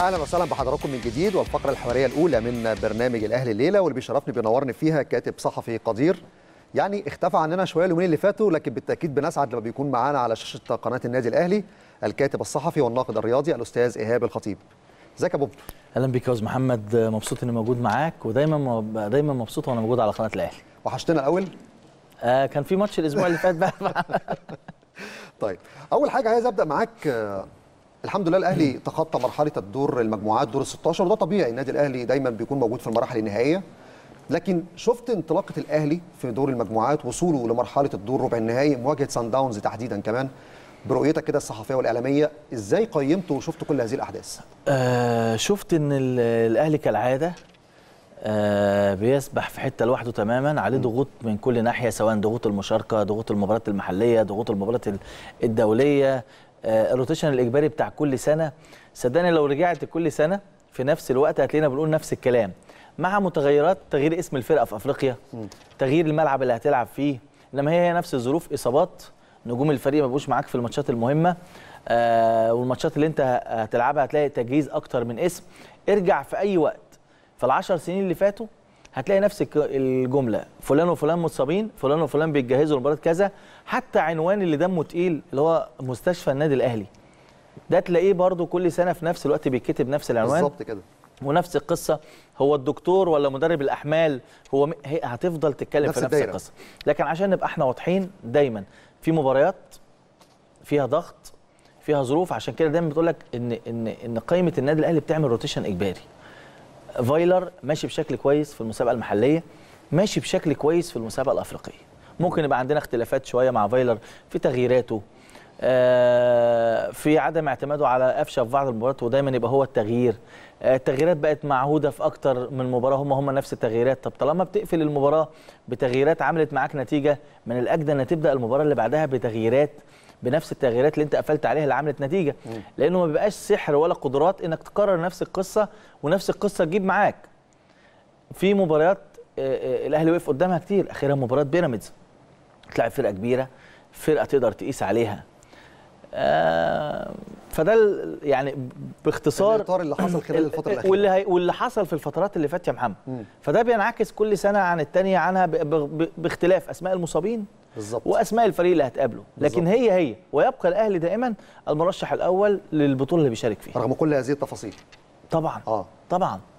اهلا وسهلا بحضراتكم من جديد والفقره الحواريه الاولى من برنامج الاهلي الليله واللي بيشرفني بينورني فيها كاتب صحفي قدير يعني اختفى عننا شويه اليومين اللي فاتوا لكن بالتاكيد بنسعد لما بيكون معانا على شاشه قناه النادي الاهلي الكاتب الصحفي والناقد الرياضي الاستاذ ايهاب الخطيب ازيك يا بوب اهلا بيك يا استاذ محمد مبسوط اني موجود معاك ودايما دايما مبسوط وانا موجود على قناه الاهلي وحشتنا الاول آه كان في ماتش الاسبوع اللي فات بقى طيب اول حاجه عايز ابدا معاك آه، الحمد لله الاهلي تخطى مرحله الدور المجموعات دور ال 16 وده طبيعي النادي الاهلي دايما بيكون موجود في المراحل النهائيه لكن شفت انطلاقه الاهلي في دور المجموعات وصوله لمرحله الدور ربع النهائي مواجهه سان داونز تحديدا كمان برؤيتك كده الصحفيه والاعلاميه ازاي قيمت وشفت كل هذه الاحداث آه شفت ان الاهلي كالعاده آه بيسبح في حته لوحده تماما عليه ضغوط من كل ناحيه سواء ضغوط المشاركه ضغوط المباريات المحليه ضغوط المباريات الدوليه آه، الروتيشن الاجباري بتاع كل سنه صدقني لو رجعت كل سنه في نفس الوقت هتلاقينا بنقول نفس الكلام مع متغيرات تغيير اسم الفرقه في افريقيا تغيير الملعب اللي هتلعب فيه انما هي نفس الظروف اصابات نجوم الفريق ما بقوش معاك في الماتشات المهمه آه والماتشات اللي انت هتلعبها هتلاقي تجهيز اكتر من اسم ارجع في اي وقت العشر سنين اللي فاتوا هتلاقي نفس الجمله فلان وفلان متصابين فلان وفلان بيتجهزوا لمباراه كذا حتى عنوان اللي دمه تقيل اللي هو مستشفى النادي الاهلي ده تلاقيه برضو كل سنه في نفس الوقت بيتكتب نفس العنوان بالظبط كده ونفس القصه هو الدكتور ولا مدرب الاحمال هو م... هتفضل تتكلم نفس في نفس الدايرة. القصه لكن عشان نبقى احنا واضحين دايما في مباريات فيها ضغط فيها ظروف عشان كده دايما بتقول لك ان ان ان قائمه النادي الاهلي بتعمل روتيشن اجباري فايلر ماشي بشكل كويس في المسابقه المحليه ماشي بشكل كويس في المسابقه الافريقيه ممكن يبقى عندنا اختلافات شويه مع فايلر في تغييراته آه، في عدم اعتماده على قفشه في بعض المباريات ودايما يبقى هو التغيير آه، التغييرات بقت معهوده في اكتر من مباراه هم هم نفس التغييرات طب طالما بتقفل المباراه بتغييرات عملت معاك نتيجه من الاجدى ان تبدا المباراه اللي بعدها بتغييرات بنفس التغييرات اللي انت قفلت عليها اللي عملت نتيجه لانه ما بيبقاش سحر ولا قدرات انك تكرر نفس القصه ونفس القصه تجيب معاك في مباريات آه، آه، الاهلي وقف قدامها كتير اخيرا مباراه بيراميدز تلعب فرقه كبيره فرقه تقدر تقيس عليها آه، فده يعني باختصار الاطار اللي حصل خلال الفتره الاخيره واللي هي واللي حصل في الفترات اللي فاتت يا محمد فده بينعكس كل سنه عن الثانيه عنها باختلاف اسماء المصابين بالظبط واسماء الفريق اللي هتقابله لكن بالزبط. هي هي ويبقى الاهلي دائما المرشح الاول للبطوله اللي بيشارك فيها رغم كل هذه التفاصيل طبعا اه طبعا